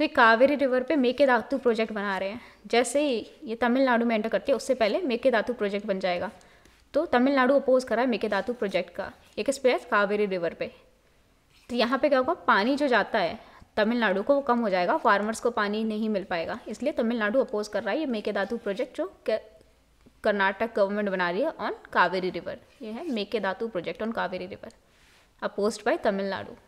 सो ये कावेरी रिवर पे मेके दातु प्रोजेक्ट बना रहे हैं जैसे ही ये तमिलनाडु में एंटर करती है उससे पहले मेके दातु प्रोजेक्ट बन जाएगा तो तमिलनाडु अपोज करा है मेके दातु प्रोजेक्ट का एक स्पेस कावेरी रिवर पे तो यहाँ पे क्या होगा पानी जो जाता है तमिलनाडु को वो कम हो जाएगा फार्मर्स को पानी नहीं मिल पाएगा इसलिए तमिलनाडु अपोज कर रहा है ये मेके दातु प्रोजेक्ट जो कर्नाटक गवर्नमेंट बना रही है ऑन कावेरी रिवर ये है Mekedatu project on Kaveri river opposed by Tamil Nadu